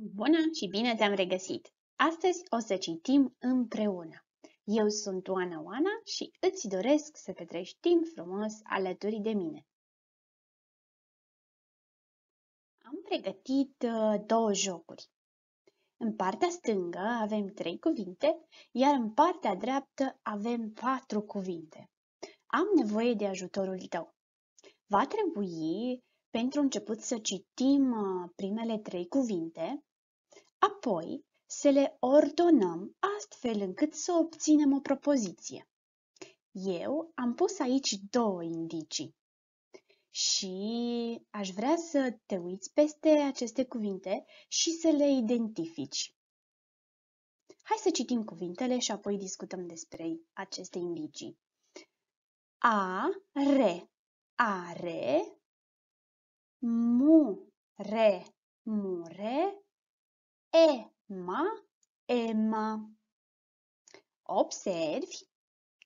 Bună și bine te-am regăsit! Astăzi o să citim împreună. Eu sunt Oana Oana și îți doresc să petreci timp frumos alături de mine. Am pregătit uh, două jocuri. În partea stângă avem trei cuvinte, iar în partea dreaptă avem patru cuvinte. Am nevoie de ajutorul tău. Va trebui pentru început să citim uh, primele trei cuvinte Apoi, să le ordonăm astfel încât să obținem o propoziție. Eu am pus aici două indicii și aș vrea să te uiți peste aceste cuvinte și să le identifici. Hai să citim cuvintele și apoi discutăm despre aceste indicii. A, re, are, mu, re, mure, Emma, Emma. Observi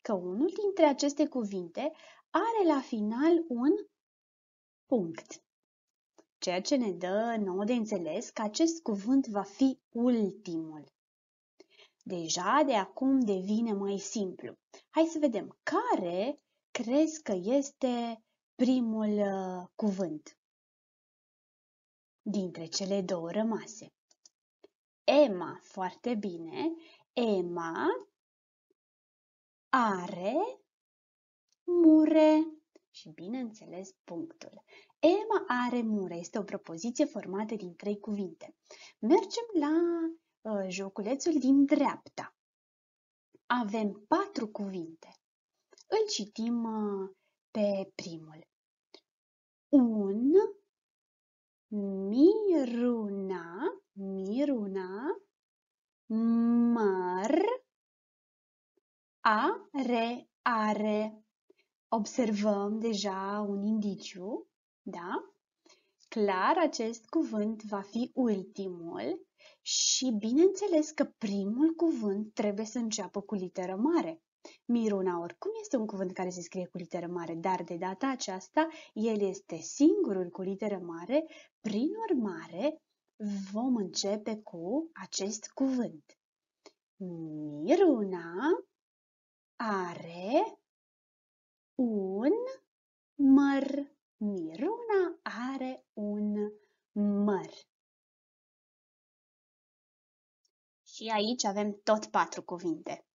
că unul dintre aceste cuvinte are la final un punct, ceea ce ne dă nouă de înțeles că acest cuvânt va fi ultimul. Deja de acum devine mai simplu. Hai să vedem care crezi că este primul uh, cuvânt dintre cele două rămase. Emma, foarte bine. Emma are mure. Și bineînțeles punctul. Emma are mure. Este o propoziție formată din trei cuvinte. Mergem la uh, joculețul din dreapta. Avem patru cuvinte. Îl citim uh, pe primul. Un mirun Are, are. Observăm deja un indiciu, da? Clar, acest cuvânt va fi ultimul și bineînțeles că primul cuvânt trebuie să înceapă cu literă mare. Miruna oricum este un cuvânt care se scrie cu literă mare, dar de data aceasta el este singurul cu literă mare, prin urmare vom începe cu acest cuvânt. Miruna are un măr. Miruna are un măr. Și aici avem tot patru cuvinte.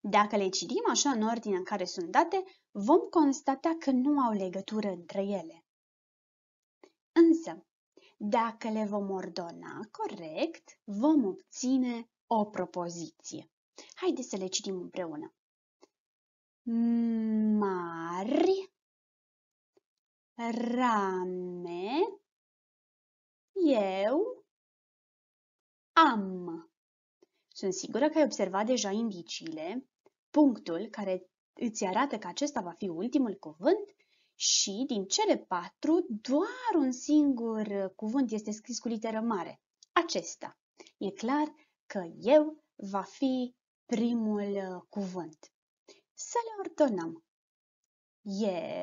Dacă le citim așa în ordine în care sunt date, vom constata că nu au legătură între ele. Însă, dacă le vom ordona corect, vom obține o propoziție. Haideți să le citim împreună mari, rame, eu, am. Sunt sigură că ai observat deja indiciile, punctul care îți arată că acesta va fi ultimul cuvânt și din cele patru doar un singur cuvânt este scris cu literă mare, acesta. E clar că eu va fi primul cuvânt să le ordonăm.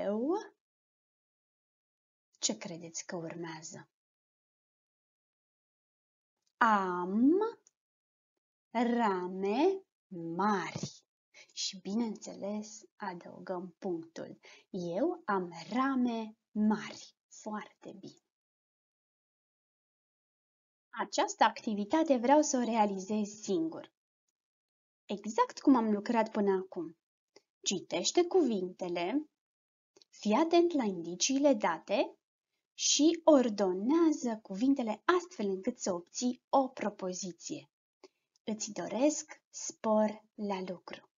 Eu? Ce credeți că urmează? Am rame mari. Și bineînțeles adăugăm punctul. Eu am rame mari. Foarte bine. Această activitate vreau să o realizez singur. Exact cum am lucrat până acum. Citește cuvintele, fii atent la indiciile date și ordonează cuvintele astfel încât să obții o propoziție. Îți doresc spor la lucru!